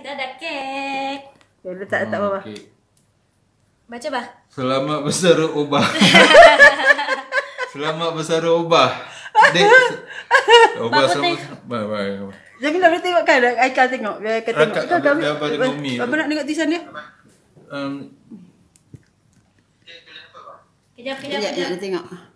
kita ada cake. Ya, letak tak bawah. Okay. Baca bah. Selamat besar ubah. Selamat besar ubah. Dek. Ubah semua. Bye bye. Jadi nak boleh tengok kan? Aikal tengok. Biar Aikal tengok. Rakat, Kau, abang, abang, abang, abang, abang, abang nak tengok tisan dia? Um, kejap, kejap, ya, ya, kejap. Kejap, kejap. Kejap, kejap.